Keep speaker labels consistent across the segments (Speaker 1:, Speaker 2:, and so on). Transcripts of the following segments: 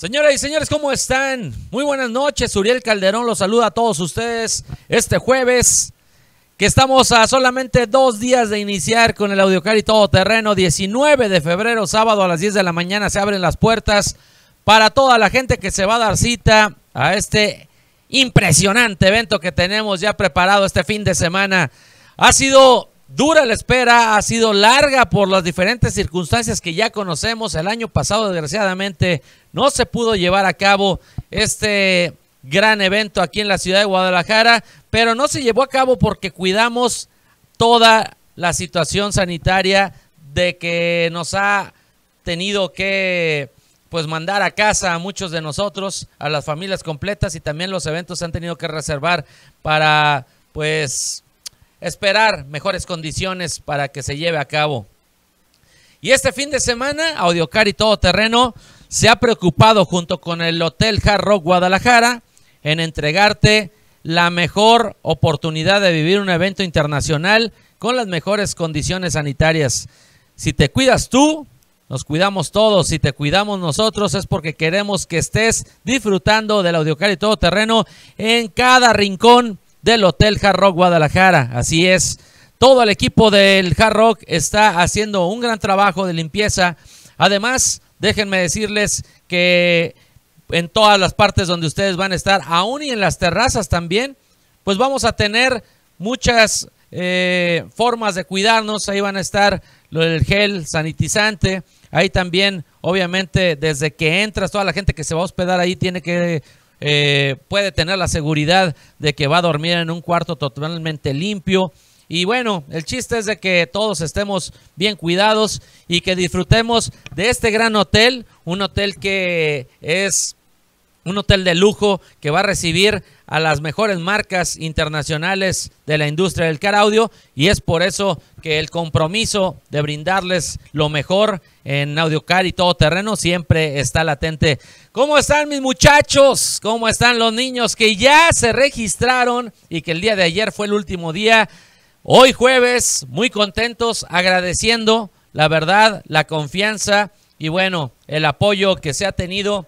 Speaker 1: Señoras y señores, ¿cómo están? Muy buenas noches. Uriel Calderón los saluda a todos ustedes este jueves, que estamos a solamente dos días de iniciar con el Audiocari Todoterreno. 19 de febrero, sábado a las 10 de la mañana, se abren las puertas para toda la gente que se va a dar cita a este impresionante evento que tenemos ya preparado este fin de semana. Ha sido Dura la espera, ha sido larga por las diferentes circunstancias que ya conocemos. El año pasado, desgraciadamente, no se pudo llevar a cabo este gran evento aquí en la ciudad de Guadalajara, pero no se llevó a cabo porque cuidamos toda la situación sanitaria de que nos ha tenido que pues mandar a casa a muchos de nosotros, a las familias completas y también los eventos se han tenido que reservar para pues esperar mejores condiciones para que se lleve a cabo. Y este fin de semana, Audiocar y Terreno se ha preocupado junto con el Hotel Hard Rock Guadalajara en entregarte la mejor oportunidad de vivir un evento internacional con las mejores condiciones sanitarias. Si te cuidas tú, nos cuidamos todos. Si te cuidamos nosotros es porque queremos que estés disfrutando del Audiocar y Terreno en cada rincón del Hotel Hard Rock Guadalajara. Así es, todo el equipo del Hard Rock está haciendo un gran trabajo de limpieza. Además, déjenme decirles que en todas las partes donde ustedes van a estar, aún y en las terrazas también, pues vamos a tener muchas eh, formas de cuidarnos. Ahí van a estar lo del gel sanitizante. Ahí también, obviamente, desde que entras, toda la gente que se va a hospedar ahí tiene que eh, puede tener la seguridad de que va a dormir en un cuarto totalmente limpio. Y bueno, el chiste es de que todos estemos bien cuidados y que disfrutemos de este gran hotel, un hotel que es un hotel de lujo que va a recibir a las mejores marcas internacionales de la industria del car audio y es por eso que el compromiso de brindarles lo mejor en AudioCar y todo terreno siempre está latente. ¿Cómo están mis muchachos? ¿Cómo están los niños que ya se registraron y que el día de ayer fue el último día? Hoy jueves, muy contentos, agradeciendo la verdad, la confianza y bueno, el apoyo que se ha tenido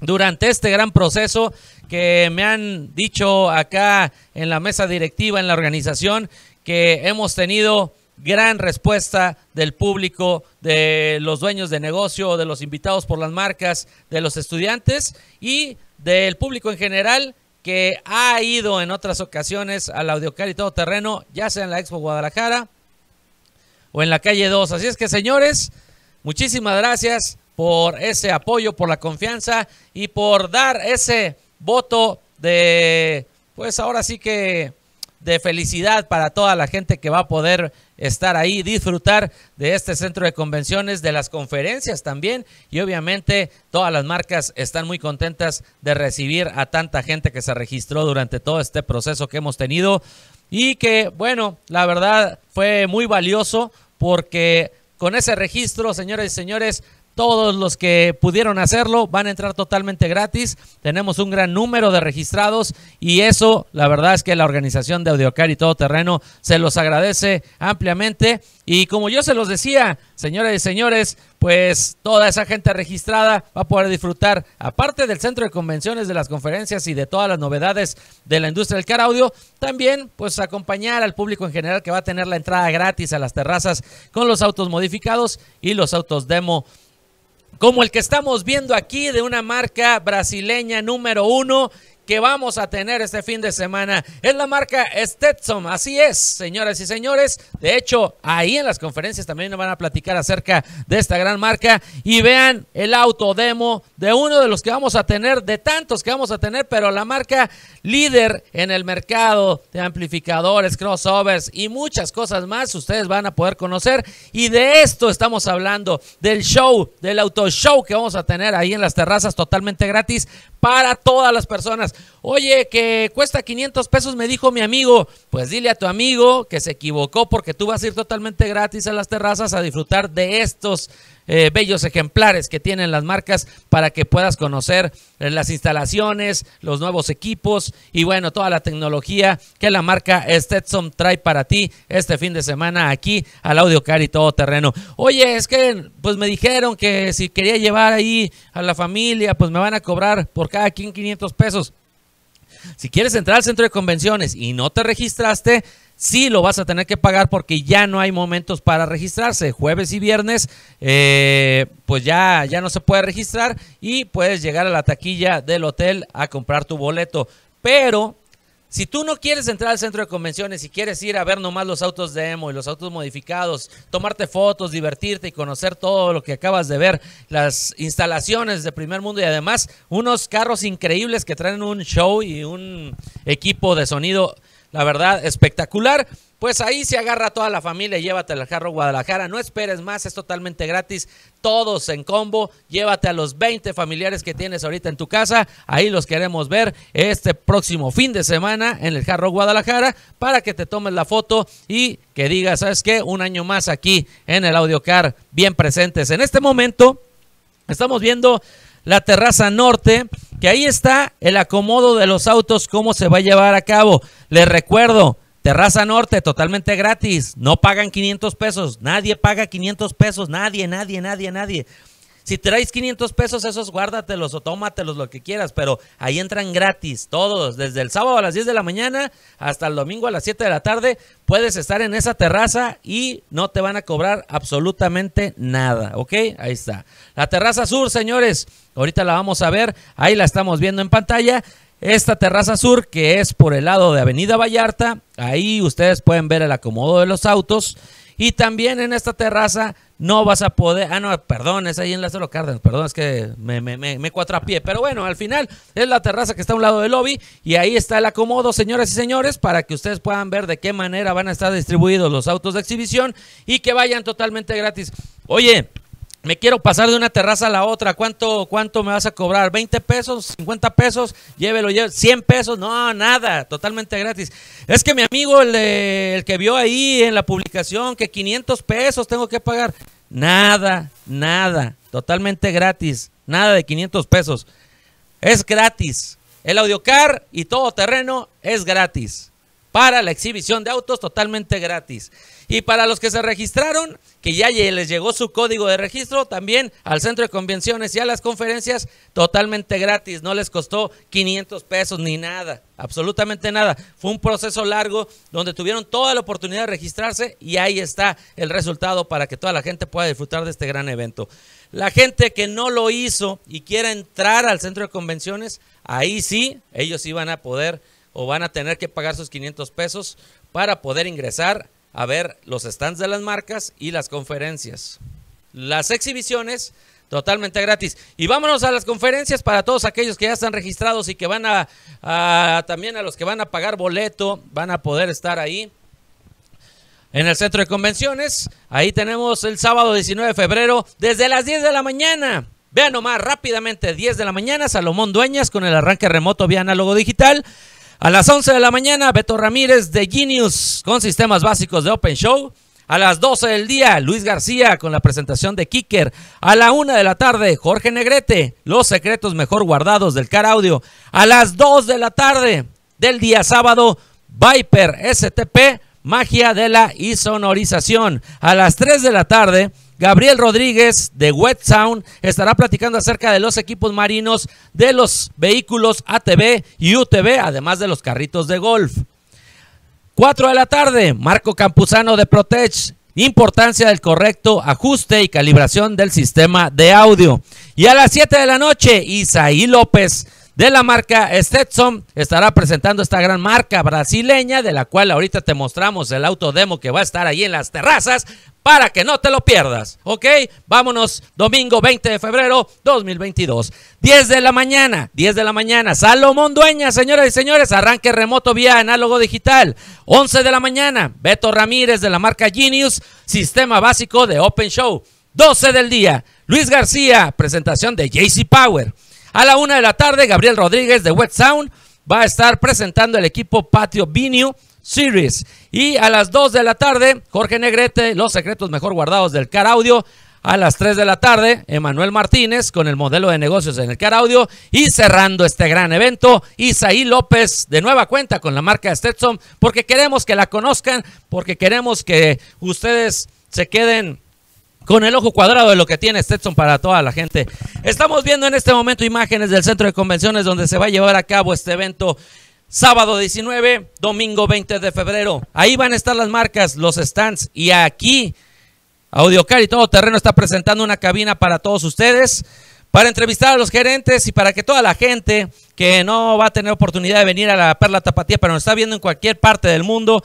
Speaker 1: durante este gran proceso que me han dicho acá en la mesa directiva, en la organización, que hemos tenido gran respuesta del público, de los dueños de negocio, de los invitados por las marcas, de los estudiantes y del público en general que ha ido en otras ocasiones al Audiocar y Todo Terreno, ya sea en la Expo Guadalajara o en la calle 2. Así es que señores, muchísimas gracias por ese apoyo, por la confianza y por dar ese voto de, pues ahora sí que de felicidad para toda la gente que va a poder estar ahí, disfrutar de este centro de convenciones, de las conferencias también y obviamente todas las marcas están muy contentas de recibir a tanta gente que se registró durante todo este proceso que hemos tenido y que bueno, la verdad fue muy valioso porque con ese registro, señores y señores, todos los que pudieron hacerlo van a entrar totalmente gratis. Tenemos un gran número de registrados y eso, la verdad es que la organización de Audiocar y todo terreno se los agradece ampliamente. Y como yo se los decía, señores y señores, pues toda esa gente registrada va a poder disfrutar, aparte del centro de convenciones, de las conferencias y de todas las novedades de la industria del car audio, también pues acompañar al público en general que va a tener la entrada gratis a las terrazas con los autos modificados y los autos demo como el que estamos viendo aquí de una marca brasileña número uno que vamos a tener este fin de semana. Es la marca Stetson, así es, señoras y señores. De hecho, ahí en las conferencias también nos van a platicar acerca de esta gran marca. Y vean el auto demo de uno de los que vamos a tener, de tantos que vamos a tener, pero la marca líder en el mercado de amplificadores, crossovers y muchas cosas más ustedes van a poder conocer. Y de esto estamos hablando, del show, del auto show que vamos a tener ahí en las terrazas totalmente gratis para todas las personas. Oye, que cuesta 500 pesos, me dijo mi amigo. Pues dile a tu amigo que se equivocó porque tú vas a ir totalmente gratis a las terrazas a disfrutar de estos eh, bellos ejemplares que tienen las marcas para que puedas conocer eh, las instalaciones, los nuevos equipos y bueno, toda la tecnología que la marca Stetson trae para ti este fin de semana aquí al Audio Car y todo terreno. Oye, es que pues me dijeron que si quería llevar ahí a la familia, pues me van a cobrar por cada quien 500 pesos. Si quieres entrar al centro de convenciones y no te registraste, sí lo vas a tener que pagar porque ya no hay momentos para registrarse. Jueves y viernes, eh, pues ya, ya no se puede registrar y puedes llegar a la taquilla del hotel a comprar tu boleto. Pero si tú no quieres entrar al centro de convenciones y quieres ir a ver nomás los autos demo y los autos modificados, tomarte fotos, divertirte y conocer todo lo que acabas de ver, las instalaciones de primer mundo y además unos carros increíbles que traen un show y un equipo de sonido la verdad, espectacular. Pues ahí se agarra toda la familia, y llévate al Jarro Guadalajara, no esperes más, es totalmente gratis, todos en combo, llévate a los 20 familiares que tienes ahorita en tu casa, ahí los queremos ver este próximo fin de semana en el Jarro Guadalajara para que te tomes la foto y que digas, ¿sabes qué? Un año más aquí en el Audiocar, bien presentes. En este momento estamos viendo la terraza norte, que ahí está el acomodo de los autos, cómo se va a llevar a cabo. Les recuerdo, terraza norte totalmente gratis, no pagan 500 pesos, nadie paga 500 pesos, nadie, nadie, nadie, nadie. Si traes 500 pesos, esos guárdatelos o tómatelos, lo que quieras, pero ahí entran gratis todos, desde el sábado a las 10 de la mañana hasta el domingo a las 7 de la tarde, puedes estar en esa terraza y no te van a cobrar absolutamente nada, ¿ok? Ahí está. La terraza sur, señores, ahorita la vamos a ver, ahí la estamos viendo en pantalla. Esta terraza sur, que es por el lado de Avenida Vallarta, ahí ustedes pueden ver el acomodo de los autos y también en esta terraza no vas a poder. Ah, no, perdón, es ahí en la Cárdenas. Perdón, es que me, me, me cuatrapié. Pero bueno, al final es la terraza que está a un lado del lobby. Y ahí está el acomodo, señoras y señores, para que ustedes puedan ver de qué manera van a estar distribuidos los autos de exhibición y que vayan totalmente gratis. Oye, me quiero pasar de una terraza a la otra, ¿cuánto, cuánto me vas a cobrar? ¿20 pesos? ¿50 pesos? Llévelo, llévelo. ¿100 pesos? No, nada, totalmente gratis. Es que mi amigo, el, el que vio ahí en la publicación, que 500 pesos tengo que pagar. Nada, nada, totalmente gratis, nada de 500 pesos. Es gratis. El audiocar y todo terreno es gratis. Para la exhibición de autos, totalmente gratis. Y para los que se registraron, que ya les llegó su código de registro, también al centro de convenciones y a las conferencias, totalmente gratis, no les costó 500 pesos ni nada, absolutamente nada. Fue un proceso largo donde tuvieron toda la oportunidad de registrarse y ahí está el resultado para que toda la gente pueda disfrutar de este gran evento. La gente que no lo hizo y quiera entrar al centro de convenciones, ahí sí, ellos sí van a poder o van a tener que pagar sus 500 pesos para poder ingresar a ver los stands de las marcas y las conferencias. Las exhibiciones totalmente gratis. Y vámonos a las conferencias para todos aquellos que ya están registrados y que van a, también a los que van a pagar boleto, van a poder estar ahí. En el centro de convenciones, ahí tenemos el sábado 19 de febrero desde las 10 de la mañana. Vean nomás rápidamente, 10 de la mañana, Salomón Dueñas con el arranque remoto vía análogo digital. A las 11 de la mañana, Beto Ramírez de Genius con sistemas básicos de Open Show. A las 12 del día, Luis García con la presentación de Kicker. A la 1 de la tarde, Jorge Negrete, los secretos mejor guardados del Car Audio. A las 2 de la tarde del día sábado, Viper STP, magia de la isonorización. A las 3 de la tarde, Gabriel Rodríguez de Wet Sound estará platicando acerca de los equipos marinos, de los vehículos ATV y UTV, además de los carritos de golf. 4 de la tarde, Marco Campuzano de Protech importancia del correcto ajuste y calibración del sistema de audio. Y a las 7 de la noche, Isaí López de la marca Stetson estará presentando esta gran marca brasileña de la cual ahorita te mostramos el auto demo que va a estar ahí en las terrazas para que no te lo pierdas, ¿ok? Vámonos domingo 20 de febrero 2022, 10 de la mañana, 10 de la mañana, Salomón Dueña, señoras y señores, arranque remoto vía análogo digital, 11 de la mañana, Beto Ramírez de la marca Genius, sistema básico de Open Show, 12 del día, Luis García, presentación de JC Power. A la una de la tarde, Gabriel Rodríguez de Wet Sound va a estar presentando el equipo Patio Vinio Series. Y a las dos de la tarde, Jorge Negrete, los secretos mejor guardados del Car Audio. A las tres de la tarde, Emanuel Martínez con el modelo de negocios en el Car Audio. Y cerrando este gran evento, Isaí López de nueva cuenta con la marca Stetson, porque queremos que la conozcan, porque queremos que ustedes se queden con el ojo cuadrado de lo que tiene Stetson para toda la gente. Estamos viendo en este momento imágenes del centro de convenciones donde se va a llevar a cabo este evento. Sábado 19, domingo 20 de febrero. Ahí van a estar las marcas, los stands. Y aquí, Audiocar y Todo Terreno está presentando una cabina para todos ustedes para entrevistar a los gerentes y para que toda la gente que no va a tener oportunidad de venir a la Perla Tapatía, pero nos está viendo en cualquier parte del mundo,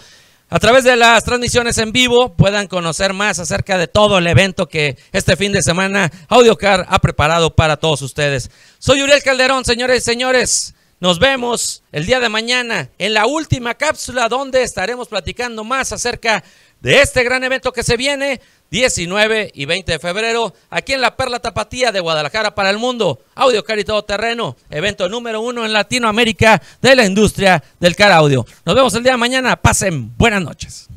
Speaker 1: a través de las transmisiones en vivo puedan conocer más acerca de todo el evento que este fin de semana Audiocar ha preparado para todos ustedes. Soy Uriel Calderón, señores y señores. Nos vemos el día de mañana en la última cápsula donde estaremos platicando más acerca de este gran evento que se viene. 19 y 20 de febrero, aquí en la Perla Tapatía de Guadalajara para el mundo. Audio Car y Todo Terreno, evento número uno en Latinoamérica de la industria del car audio. Nos vemos el día de mañana. Pasen buenas noches.